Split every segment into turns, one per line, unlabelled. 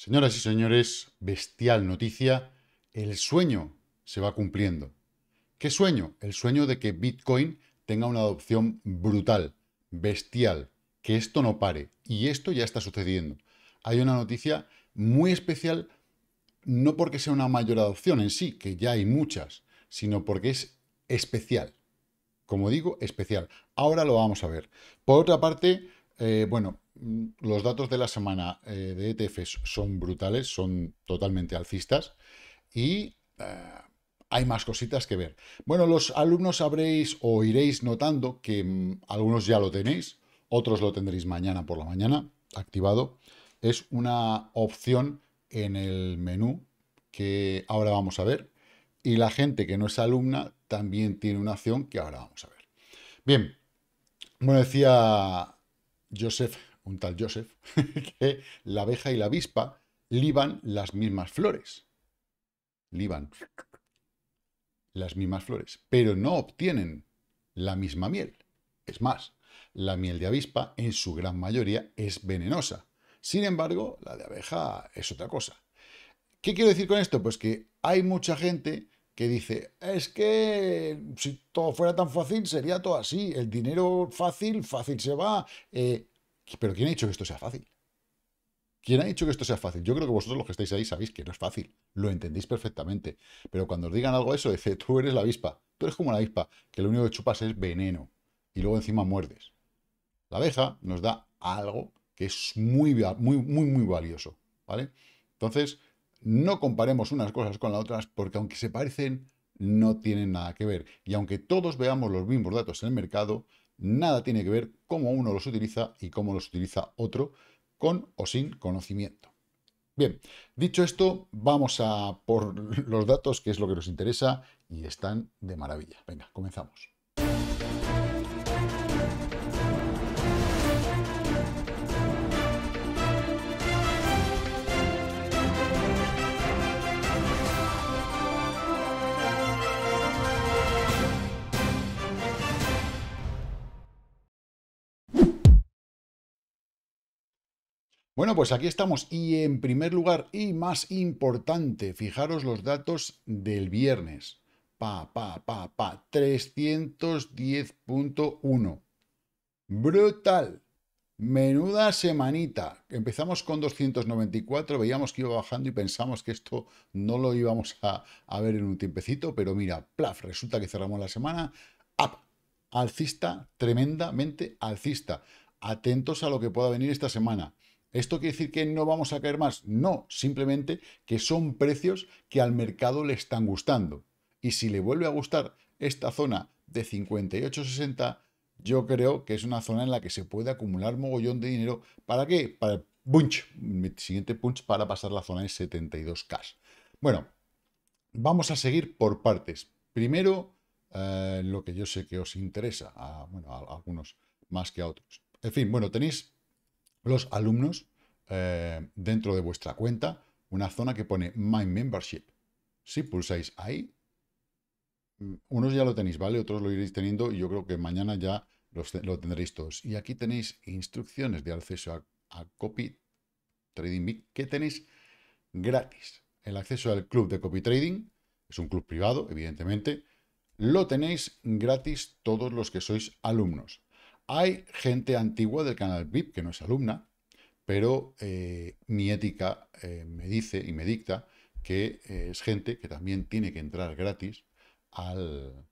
Señoras y señores, bestial noticia, el sueño se va cumpliendo. ¿Qué sueño? El sueño de que Bitcoin tenga una adopción brutal, bestial, que esto no pare. Y esto ya está sucediendo. Hay una noticia muy especial, no porque sea una mayor adopción en sí, que ya hay muchas, sino porque es especial. Como digo, especial. Ahora lo vamos a ver. Por otra parte, eh, bueno, Mm, los datos de la semana eh, de ETFs son brutales, son totalmente alcistas y eh, hay más cositas que ver. Bueno, los alumnos habréis o iréis notando que mm, algunos ya lo tenéis, otros lo tendréis mañana por la mañana activado. Es una opción en el menú que ahora vamos a ver y la gente que no es alumna también tiene una opción que ahora vamos a ver. Bien, bueno, decía Joseph un tal Joseph, que la abeja y la avispa liban las mismas flores. Liban las mismas flores, pero no obtienen la misma miel. Es más, la miel de avispa en su gran mayoría es venenosa. Sin embargo, la de abeja es otra cosa. ¿Qué quiero decir con esto? Pues que hay mucha gente que dice, es que si todo fuera tan fácil, sería todo así. El dinero fácil, fácil se va. Eh, pero ¿quién ha dicho que esto sea fácil? ¿Quién ha dicho que esto sea fácil? Yo creo que vosotros los que estáis ahí sabéis que no es fácil, lo entendéis perfectamente. Pero cuando os digan algo eso, dice, tú eres la avispa, tú eres como la avispa, que lo único que chupas es veneno y luego encima muerdes. La abeja nos da algo que es muy, muy, muy, muy valioso, ¿vale? Entonces, no comparemos unas cosas con las otras porque aunque se parecen, no tienen nada que ver. Y aunque todos veamos los mismos datos en el mercado, nada tiene que ver cómo uno los utiliza y cómo los utiliza otro, con o sin conocimiento. Bien, dicho esto, vamos a por los datos, que es lo que nos interesa, y están de maravilla. Venga, comenzamos. Bueno, pues aquí estamos. Y en primer lugar, y más importante, fijaros los datos del viernes. Pa, pa, pa, pa. 310.1. Brutal. Menuda semanita. Empezamos con 294, veíamos que iba bajando y pensamos que esto no lo íbamos a, ver en un tiempecito, pero mira, plaf, resulta que cerramos la semana. Up. Alcista, tremendamente alcista. Atentos a lo que pueda venir esta semana. ¿Esto quiere decir que no vamos a caer más? No, simplemente que son precios que al mercado le están gustando. Y si le vuelve a gustar esta zona de 58,60, yo creo que es una zona en la que se puede acumular mogollón de dinero. ¿Para qué? Para el punch, mi siguiente punch para pasar la zona de 72K. Bueno, vamos a seguir por partes. Primero, eh, lo que yo sé que os interesa bueno, a algunos más que a otros. En fin, bueno, tenéis los alumnos eh, dentro de vuestra cuenta una zona que pone My Membership. Si pulsáis ahí, mm, unos ya lo tenéis, ¿vale? Otros lo iréis teniendo y yo creo que mañana ya lo tendréis todos. Y aquí tenéis instrucciones de acceso a, a Copy Trading Big que tenéis gratis. El acceso al club de Copy Trading es un club privado, evidentemente. Lo tenéis gratis todos los que sois alumnos. Hay gente antigua del canal VIP que no es alumna, pero eh, mi ética eh, me dice y me dicta que eh, es gente que también tiene que entrar gratis al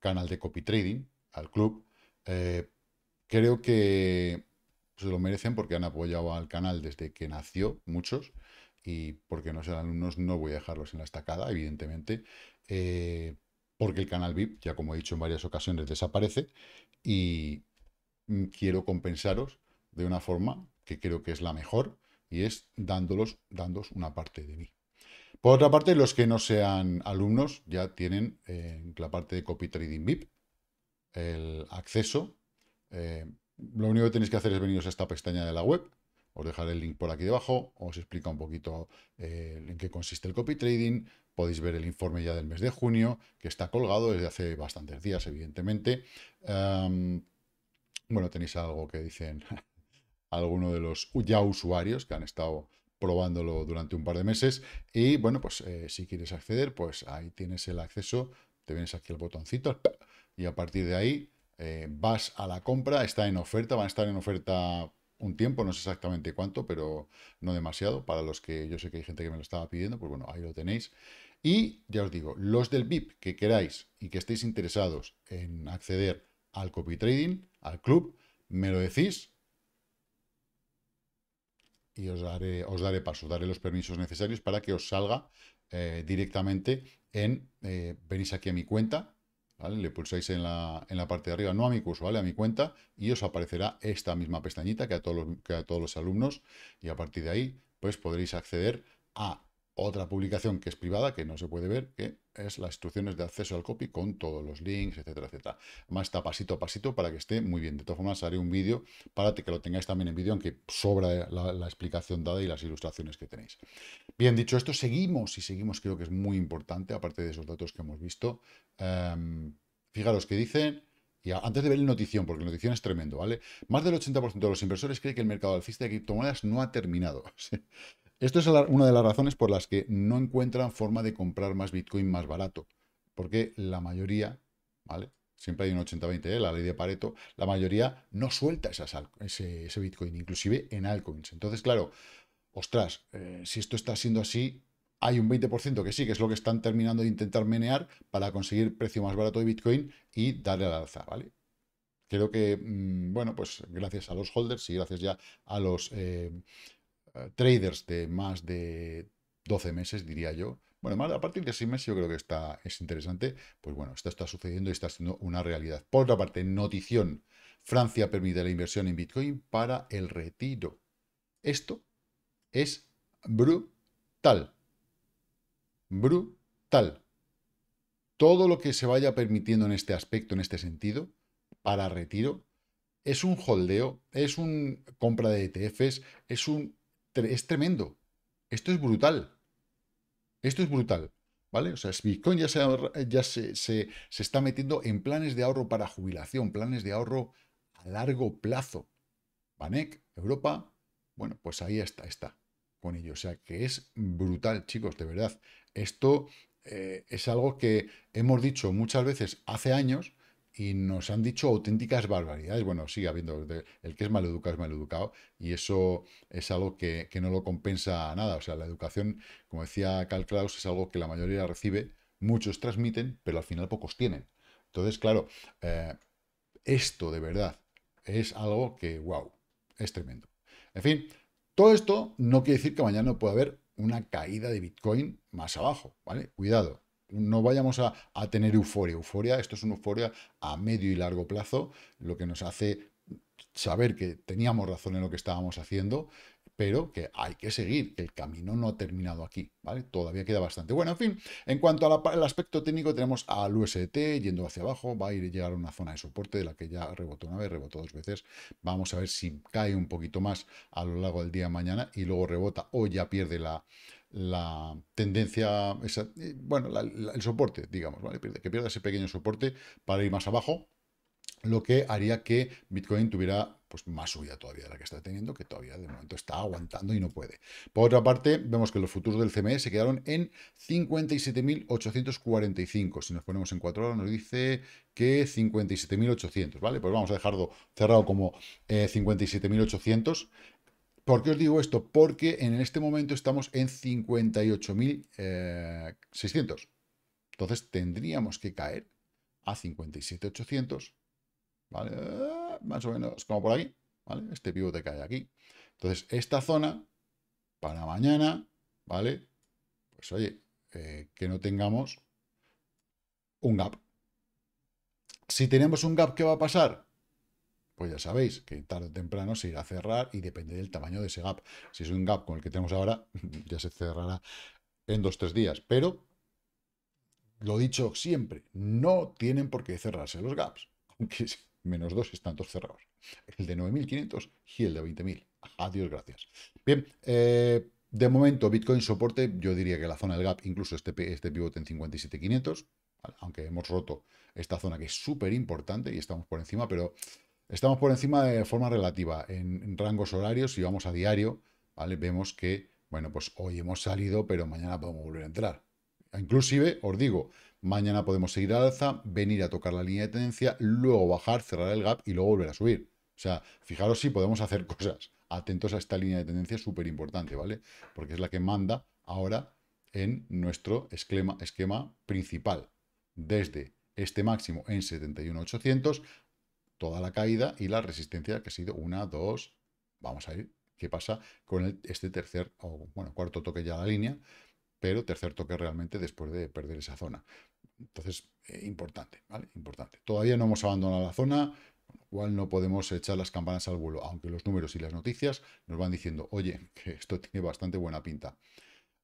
canal de copy trading, al club. creo que se lo merecen porque han apoyado al canal desde que nació, muchos, y porque no sean alumnos no voy a dejarlos en la estacada, evidentemente porque el canal VIP, ya como he dicho en varias ocasiones, desaparece y Mm, quiero compensaros de una forma que creo que es la mejor y es dándolos, dándos una parte de mí. Por otra parte, los que no sean alumnos ya tienen eh, la parte de copy trading VIP, el acceso. Eh, lo único que tenéis que hacer es veniros a esta pestaña de la web. Os dejaré el link por aquí debajo. Os explica un poquito eh, en qué consiste el copy trading. Podéis ver el informe ya del mes de junio, que está colgado desde hace bastantes días, evidentemente. Em, bueno, tenéis algo que dicen algunos de los ya usuarios que han estado probándolo durante un par de meses. Y bueno, pues eh, si quieres acceder, pues ahí tienes el acceso. Te vienes aquí al botoncito y a partir de ahí eh, vas a la compra. Está en oferta, van a estar en oferta un tiempo, no sé exactamente cuánto, pero no demasiado. Para los que yo sé que hay gente que me lo estaba pidiendo, pues bueno, ahí lo tenéis. Y ya os digo, los del VIP que queráis y que estéis interesados en acceder al copy trading, al club, me lo decís y os daré, os daré paso, daré los permisos necesarios para que os salga eh, directamente en, eh, venís aquí a mi cuenta, le pulsáis en la, en la, parte de arriba, no a mi curso, ¿vale? a mi cuenta, y os aparecerá esta misma pestañita que a todos los, que a todos los alumnos, y a partir de ahí, pues podréis acceder a otra publicación que es privada, que no se puede ver, que es las instrucciones de acceso al copy con todos los links, etcétera, etcétera. Más está pasito a pasito para que esté muy bien. De todas formas, haré un vídeo para que lo tengáis también en vídeo, aunque sobra la, explicación dada y las ilustraciones que tenéis. Bien, dicho esto, seguimos y seguimos, creo que es muy importante, aparte de esos datos que hemos visto. Em, fijaros que dicen... Y antes de ver la notición, porque el notición es tremendo, ¿vale? Más del 80% de los inversores cree que el mercado alcista de criptomonedas no ha terminado. Esto es una de las razones por las que no encuentran forma de comprar más Bitcoin más barato. Porque la mayoría, ¿vale? Siempre hay un 80-20, ¿eh? la ley de Pareto, la mayoría no suelta ese, Bitcoin, inclusive en altcoins. Entonces, claro, ostras, eh, si esto está siendo así, hay un 20% que sí, que es lo que están terminando de intentar menear para conseguir precio más barato de Bitcoin y darle al alza, ¿vale? Creo que, mm, bueno, pues gracias a los holders y gracias ya a los... Eh, eh, traders de más de 12 meses, diría yo. Bueno, más a partir de 6 meses yo creo que está, es interesante. Pues bueno, esto está sucediendo y está siendo una realidad. Por otra parte, notición. Francia permite la inversión en Bitcoin para el retiro. Esto es brutal. Brutal. Todo lo que se vaya permitiendo en este aspecto, en este sentido, para retiro, es un holdeo, es un compra de ETFs, es un es tremendo. Esto es brutal. Esto es brutal. ¿Vale? O sea, Bitcoin ya, se, ya se, está metiendo en planes de ahorro para jubilación, planes de ahorro a largo plazo. Banec, Europa, bueno, pues ahí está, está con ello. O sea, que es brutal, chicos, de verdad. Esto eh, es algo que hemos dicho muchas veces hace años, y nos han dicho auténticas barbaridades. Bueno, sigue habiendo, el que es mal educado es mal educado. y eso es algo que, no lo compensa nada. O sea, la educación, como decía Karl Klaus, es algo que la mayoría recibe, muchos transmiten, pero al final pocos tienen. Entonces, claro, eh, esto de verdad es algo que, wow, es tremendo. En fin, todo esto no quiere decir que mañana no pueda haber una caída de Bitcoin más abajo, ¿vale? Cuidado, no vayamos a, tener euforia. Euforia, esto es una euforia a medio y largo plazo, lo que nos hace saber que teníamos razón en lo que estábamos haciendo, pero que hay que seguir, el camino no ha terminado aquí, ¿vale? Todavía queda bastante. Bueno, en fin, en cuanto al aspecto técnico, tenemos al UST yendo hacia abajo, va a ir a llegar a una zona de soporte de la que ya rebotó una vez, rebotó dos veces. Vamos a ver si cae un poquito más a lo largo del día de mañana y luego rebota o ya pierde la, la tendencia, eh, bueno, el soporte, digamos, ¿vale? que pierda ese pequeño soporte para ir más abajo, lo que haría que Bitcoin tuviera pues, más subida todavía de la que está teniendo, que todavía de momento está aguantando y no puede. Por otra parte, vemos que los futuros del CME se quedaron en 57.845. Si nos ponemos en 4 horas, nos dice que 57.800, ¿vale? Pues vamos a dejarlo cerrado como 57.800 eh, ¿Por qué os digo esto? Porque en este momento estamos en 58.600. Eh, Entonces tendríamos que caer a 57.800, ¿vale? Ah, más o menos como por aquí, ¿vale? Este pivote cae aquí. Entonces esta zona, para mañana, ¿vale? Pues oye, eh, que no tengamos un gap. Si tenemos un gap, ¿qué va a pasar? pues ya sabéis que tarde o temprano se irá a cerrar y depende del tamaño de ese gap. Si es un gap con el que tenemos ahora, ya se cerrará en dos o tres días. Pero, lo dicho siempre, no tienen por qué cerrarse los gaps. Aunque menos dos están todos cerrados. El de 9.500 y el de 20.000. Adiós, gracias. Bien, eh, de momento Bitcoin soporte, yo diría que la zona del gap, incluso este, este pivote en 57.500, aunque hemos roto esta zona que es súper importante y estamos por encima, pero Estamos por encima de forma relativa en, rangos horarios. y vamos a diario, ¿vale? vemos que, bueno, pues hoy hemos salido, pero mañana podemos volver a entrar. Inclusive, os digo, mañana podemos seguir al alza, venir a tocar la línea de tendencia, luego bajar, cerrar el gap y luego volver a subir. O sea, fijaros si podemos hacer cosas. Atentos a esta línea de tendencia súper importante, ¿vale? Porque es la que manda ahora en nuestro esquema, esquema principal. Desde este máximo en 71.800 toda la caída y la resistencia que ha sido una, dos, vamos a ver qué pasa con este tercer, o bueno, cuarto toque ya la línea, pero tercer toque realmente después de perder esa zona. Entonces, eh, importante, ¿vale? Importante. Todavía no hemos abandonado la zona, con cual no podemos echar las campanas al vuelo, aunque los números y las noticias nos van diciendo, oye, que esto tiene bastante buena pinta.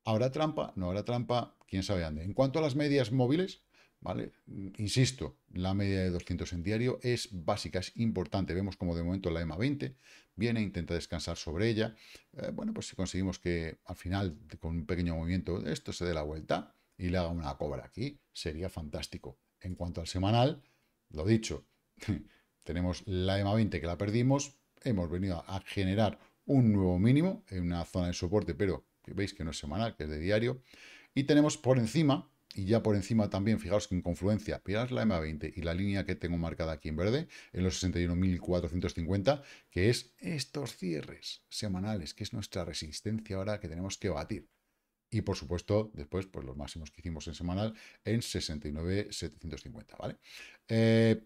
¿Habrá trampa? ¿No habrá trampa? ¿Quién sabe dónde? En cuanto a las medias móviles, ¿vale? Insisto, la media de 200 en diario es básica, es importante. Vemos como de momento la EMA 20 viene, intenta descansar sobre ella. Eh, bueno, pues si conseguimos que al final, con un pequeño movimiento, esto se dé la vuelta y le haga una cobra aquí, sería fantástico. En cuanto al semanal, lo dicho, tenemos la EMA 20 que la perdimos, hemos venido a generar un nuevo mínimo en una zona de soporte, pero veis que no es semanal, que es de diario. Y tenemos por encima y ya por encima también, fijaos que en confluencia, fijaos la M20 y la línea que tengo marcada aquí en verde, en los 61.450, que es estos cierres semanales, que es nuestra resistencia ahora que tenemos que batir. Y por supuesto, después, pues los máximos que hicimos en semanal en 69.750, ¿vale? Eh,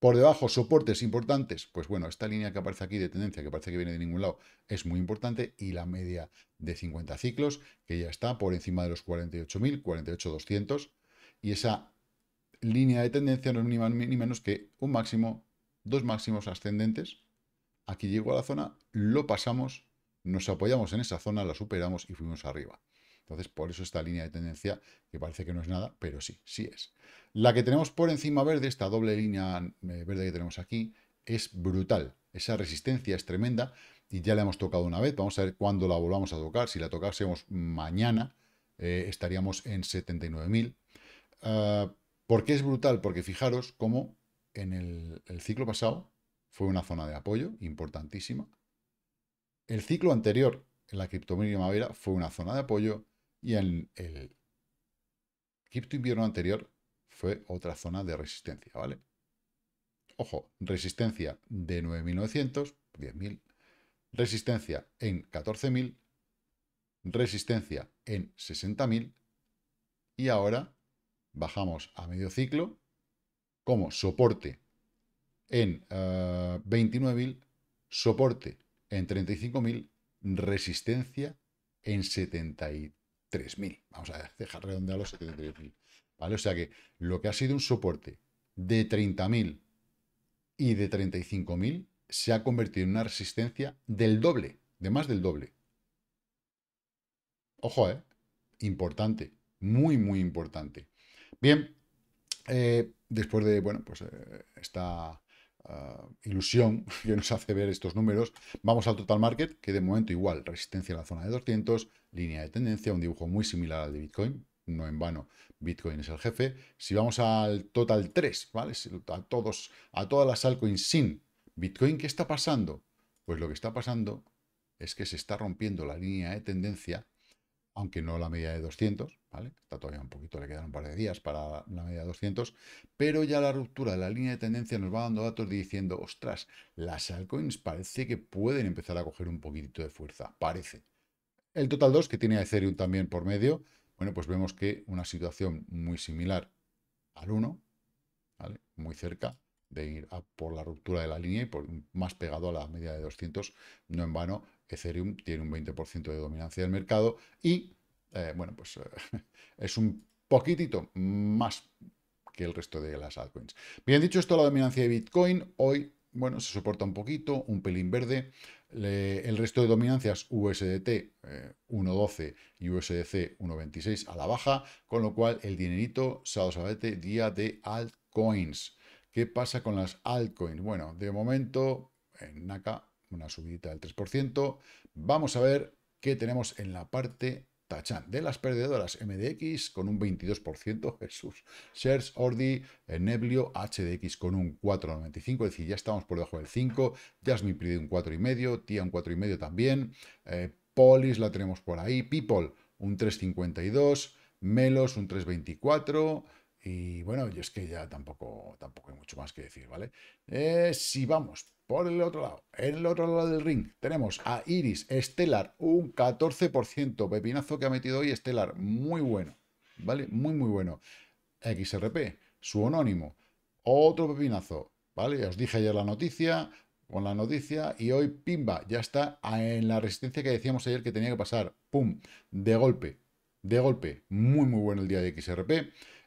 por debajo, soportes importantes. Pues bueno, esta línea que aparece aquí de tendencia, que parece que viene de ningún lado, es muy importante. Y la media de 50 ciclos, que ya está por encima de los 48.000, 48.200. Y esa línea de tendencia no es ni ni menos que un máximo, dos máximos ascendentes. Aquí llegó a la zona, lo pasamos, nos apoyamos en esa zona, la superamos y fuimos arriba. Entonces, por eso esta línea de tendencia, que parece que no es nada, pero sí, sí es. La que tenemos por encima verde, esta doble línea eh, verde que tenemos aquí, es brutal. Esa resistencia es tremenda y ya la hemos tocado una vez. Vamos a ver cuándo la volvamos a tocar. Si la tocásemos mañana, eh, estaríamos en 79.000. Ah, ¿Por qué es brutal? Porque fijaros cómo en el, ciclo pasado fue una zona de apoyo importantísima. El ciclo anterior, en la criptomínima primavera, fue una zona de apoyo y en el cripto invierno anterior fue otra zona de resistencia, ¿vale? Ojo, resistencia de 9.900, 10.000, resistencia en 14.000, resistencia en 60.000 y ahora bajamos a medio ciclo como soporte en 29.000, eh, soporte en 35.000, resistencia en 73.000. 3.000. Vamos a dejar redondear los 73.000. ¿Vale? O sea que lo que ha sido un soporte de 30.000 y de 35.000 se ha convertido en una resistencia del doble, de más del doble. Ojo, ¿eh? Importante, muy, muy importante. Bien, eh, después de, bueno, pues está eh, esta eh, ilusión que nos hace ver estos números. Vamos al total market, que de momento igual, resistencia a la zona de 200, línea de tendencia, un dibujo muy similar al de Bitcoin, no en vano, Bitcoin es el jefe. Si vamos al total 3, ¿vale? A todos, a todas las altcoins sin Bitcoin, ¿qué está pasando? Pues lo que está pasando es que se está rompiendo la línea de tendencia aunque no la media de 200, ¿vale? Está todavía un poquito, le quedan un par de días para la media de 200, pero ya la ruptura de la línea de tendencia nos va dando datos diciendo, ostras, las altcoins parece que pueden empezar a coger un poquitito de fuerza, parece. El Total 2, que tiene Ethereum también por medio, bueno, pues vemos que una situación muy similar al 1, ¿vale? Muy cerca de ir por la ruptura de la línea y por, más pegado a la media de 200, no en vano, Ethereum tiene un 20% de dominancia del mercado y, eh, bueno, pues eh, es un poquitito más que el resto de las altcoins. Bien dicho esto, la dominancia de Bitcoin hoy, bueno, se soporta un poquito, un pelín verde. el resto de dominancias USDT 1.12 eh, y USDC 1.26 a la baja, con lo cual el dinerito sábado, sabete este día de altcoins. ¿Qué pasa con las altcoins? Bueno, de momento en NACA una subidita del 3%. Vamos a ver qué tenemos en la parte tachán de las perdedoras MDX con un 22%, Jesús, Shares, Ordi, eh, Neblio, HDX con un 4,95, es decir, ya estamos por debajo del 5, Jasmine pide un 4,5, TIA un 4,5 también, eh, Polis la tenemos por ahí, People un 3,52, Melos un 3,24... Y bueno, y es que ya tampoco, tampoco hay mucho más que decir, ¿vale? Eh, si vamos por el otro lado, en el otro lado del ring, tenemos a Iris Stellar, un 14%. Pepinazo que ha metido hoy Stellar, muy bueno, ¿vale? Muy, muy bueno. XRP, su anónimo, otro pepinazo, ¿vale? Ya Os dije ayer la noticia, con la noticia, y hoy, pimba, ya está en la resistencia que decíamos ayer que tenía que pasar. ¡Pum! De golpe, de golpe. Muy, muy bueno el día de XRP.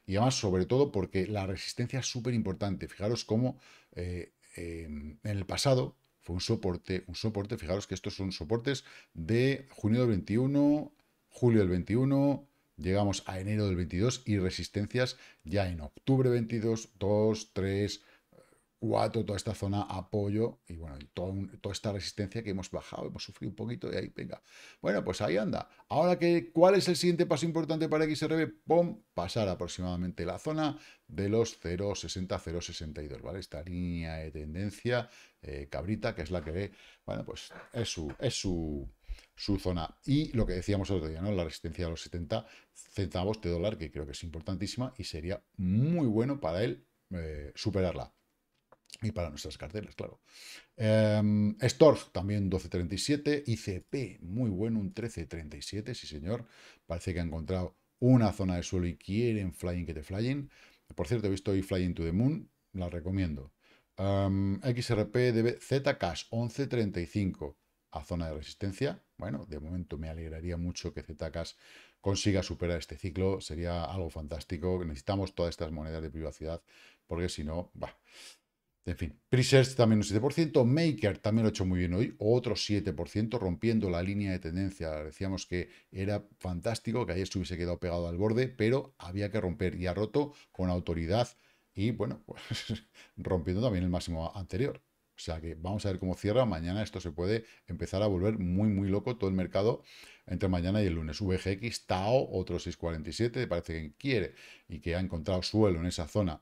Y además, sobre todo, porque la resistencia es súper importante. Fijaros cómo... Eh, en el pasado fue un soporte, un soporte, fijaros que estos son soportes de junio del 21, julio del 21, llegamos a enero del 22 y resistencias ya en octubre 22, 2, 3, cuatro toda esta zona apoyo y bueno, toda, esta resistencia que hemos bajado, hemos sufrido un poquito y ahí, venga. Bueno, pues ahí anda. Ahora, que, ¿cuál es el siguiente paso importante para XRB? ¡Pum! Pasar aproximadamente la zona de los 0,60-0,62, ¿vale? Esta línea de tendencia eh, cabrita, que es la que ve, bueno, pues es su... Es su su zona y lo que decíamos el otro día, ¿no? la resistencia a los 70 centavos de dólar, que creo que es importantísima y sería muy bueno para él eh, superarla. Y para nuestras carteras, claro. Eh, también 12.37. ICP, muy bueno, un 13.37, sí señor. Parece que ha encontrado una zona de suelo y quieren flying que te flying. Por cierto, he visto hoy Flying to the Moon, la recomiendo. Em, XRP debe 11.35 a zona de resistencia. Bueno, de momento me alegraría mucho que Zcash consiga superar este ciclo. Sería algo fantástico. Necesitamos todas estas monedas de privacidad porque si no, va. En fin, Presearch también un 7%, Maker también lo ha hecho muy bien hoy, otro 7%, rompiendo la línea de tendencia. Decíamos que era fantástico, que ayer se hubiese quedado pegado al borde, pero había que romper y ha roto con autoridad y, bueno, pues rompiendo también el máximo anterior. O sea que vamos a ver cómo cierra. Mañana esto se puede empezar a volver muy, muy loco todo el mercado entre mañana y el lunes. VGX, TAO, otro 6,47, parece que quiere y que ha encontrado suelo en esa zona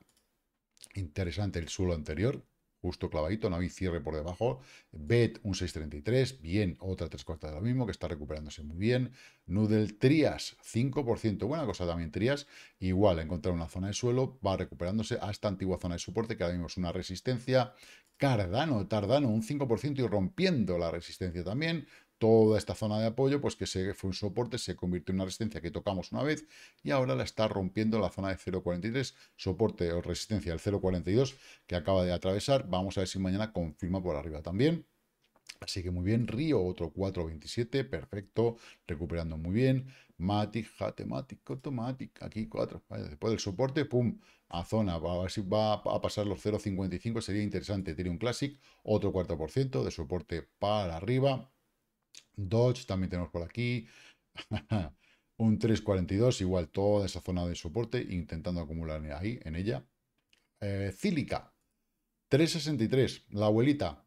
Interesante el suelo anterior, justo clavadito, no hay cierre por debajo. Bet un 6.33, bien, otra tres cuartas de lo mismo, que está recuperándose muy bien. Noodle Trias, 5%, buena cosa también Trias, igual, encontrar una zona de suelo, va recuperándose a esta antigua zona de soporte, que ahora mismo una resistencia. Cardano, Tardano, un 5% y rompiendo la resistencia también, toda esta zona de apoyo, pues que se, fue un soporte, se convirtió en una resistencia que tocamos una vez y ahora la está rompiendo la zona de 0.43, soporte o resistencia del 0.42 que acaba de atravesar. Vamos a ver si mañana confirma por arriba también. Así que muy bien, Río, otro 4.27, perfecto, recuperando muy bien. Matic, Matic, Automatic, aquí 4. después del soporte, pum, a zona, a ver si va a pasar los 0.55, sería interesante. Tiene un Classic, otro 4% de soporte para arriba. Dodge también tenemos por aquí. un 342, igual toda esa zona de soporte, intentando acumular ahí, en ella. Eh, Cílica, 363, la abuelita.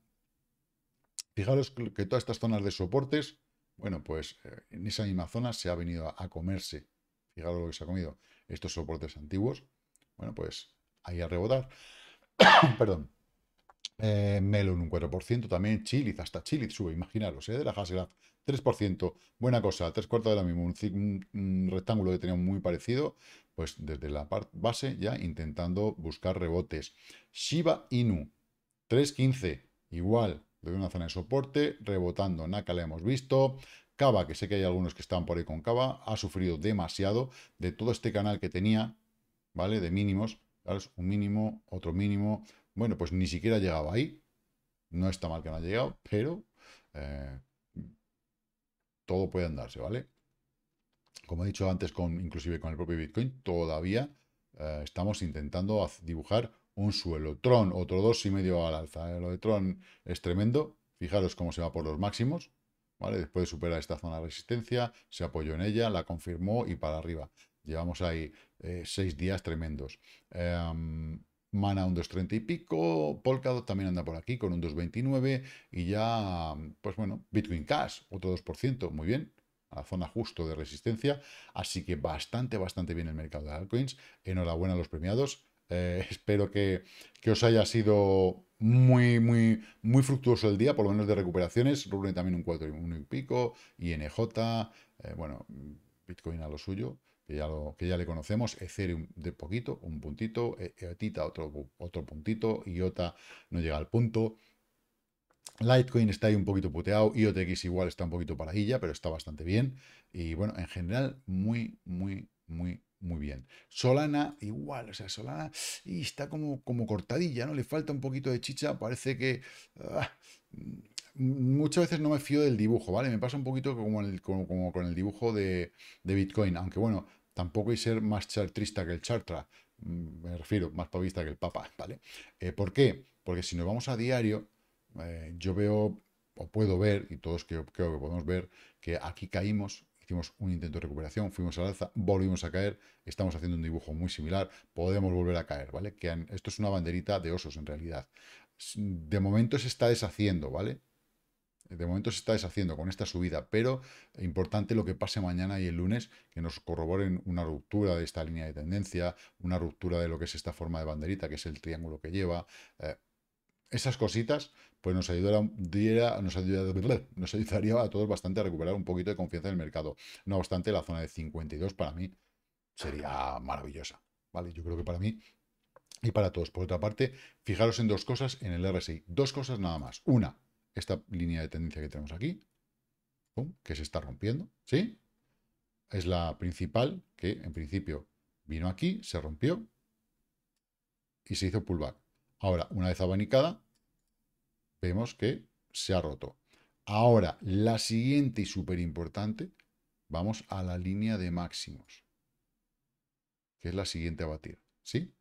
Fijaros que todas estas zonas de soportes, bueno, pues eh, en esa misma zona se ha venido a, comerse. Fijaros lo que se ha comido estos soportes antiguos. Bueno, pues ahí a rebotar. Perdón. Eh, Melon un 4%, también Chiliz, hasta Chiliz sube, imaginaros, ¿eh? de la por 3%, buena cosa, tres cuartos de la misma, un, rectángulo que tenía muy parecido, pues desde la base ya intentando buscar rebotes. Shiba Inu, 3.15, igual, de una zona de soporte, rebotando, Naka la hemos visto, Cava, que sé que hay algunos que están por ahí con Cava, ha sufrido demasiado de todo este canal que tenía, ¿vale? De mínimos, Un mínimo, otro mínimo, bueno, pues ni siquiera llegaba ahí. No está mal que no haya llegado, pero eh, todo puede andarse, ¿vale? Como he dicho antes, con, inclusive con el propio Bitcoin, todavía eh, estamos intentando dibujar un suelo. Tron, otro medio al alza. ¿eh? Lo de Tron es tremendo. Fijaros cómo se va por los máximos. ¿vale? Después de superar esta zona de resistencia, se apoyó en ella, la confirmó y para arriba. Llevamos ahí seis días tremendos. Eh, Mana un 2.30 y pico, Polkadot también anda por aquí con un 2.29 y ya, pues bueno, Bitcoin Cash, otro 2%, muy bien, a la zona justo de resistencia, así que bastante, bastante bien el mercado de altcoins, enhorabuena a los premiados, eh, espero que, que, os haya sido muy, muy, muy fructuoso el día, por lo menos de recuperaciones, Rubén también un 4 y, un y pico, INJ, eh, bueno, Bitcoin a lo suyo, que ya, lo, que ya le conocemos, Ethereum de poquito, un puntito, EOTITA e, otro, otro puntito, IOTA no llega al punto, Litecoin está ahí un poquito puteado, IOTX igual está un poquito para pero está bastante bien. Y bueno, en general, muy, muy, muy, muy bien. Solana, igual, o sea, Solana y está como, como cortadilla, ¿no? Le falta un poquito de chicha, parece que... Ah, muchas veces no me fío del dibujo, ¿vale? Me pasa un poquito como, con el dibujo de, Bitcoin, aunque bueno, tampoco hay ser más chartrista que el chartra, mm, me refiero, más pavista que el papa, ¿vale? Eh, ¿Por qué? Porque si nos vamos a diario, eh, yo veo o puedo ver, y todos creo, creo que podemos ver, que aquí caímos hicimos un intento de recuperación, fuimos al alza, volvimos a caer, estamos haciendo un dibujo muy similar, podemos volver a caer, ¿vale? Que esto es una banderita de osos en realidad. De momento se está deshaciendo, ¿vale? Eh, de momento se está deshaciendo con esta subida, pero importante lo que pase mañana y el lunes, que nos corroboren una ruptura de esta línea de tendencia, una ruptura de lo que es esta forma de banderita, que es el triángulo que lleva. Eh, esas cositas, pues nos ayudarían nos, nos ayudaría a todos bastante a recuperar un poquito de confianza en el mercado. No obstante, la zona de 52 para mí sería maravillosa. ¿vale? Yo creo que para mí y para todos. Por otra parte, fijaros en dos cosas en el RSI. Dos cosas nada más. Una, esta línea de tendencia que tenemos aquí, que se está rompiendo, ¿sí? Es la principal, que en principio vino aquí, se rompió y se hizo pullback. Ahora, una vez abanicada, vemos que se ha roto. Ahora, la siguiente y súper importante, vamos a la línea de máximos, que es la siguiente a batir, ¿sí?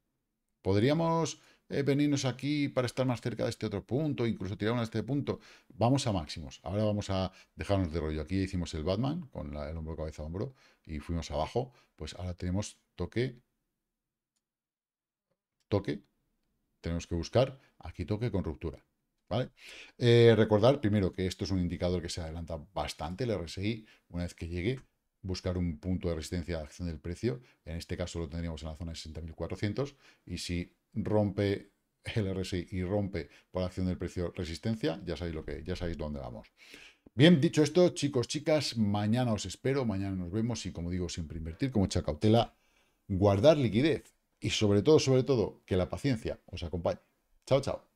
Podríamos eh, venirnos aquí para estar más cerca de este otro punto, incluso tirarnos a este punto. Vamos a máximos. Ahora vamos a dejarnos de rollo. Aquí hicimos el Batman con el hombro, cabeza, hombro y fuimos abajo. Pues ahora tenemos toque, toque, tenemos que buscar aquí toque con ruptura. ¿Vale? Eh, recordar primero que esto es un indicador que se adelanta bastante el RSI una vez que llegue buscar un punto de resistencia de acción del precio. En este caso lo tendríamos en la zona de 60.400 y si rompe el RSI y rompe por acción del precio resistencia, ya sabéis lo que, ya sabéis dónde vamos. Bien, dicho esto, chicos, chicas, mañana os espero, mañana nos vemos y como digo, siempre invertir con mucha cautela, guardar liquidez y sobre todo, sobre todo, que la paciencia os acompañe. Chao, chao.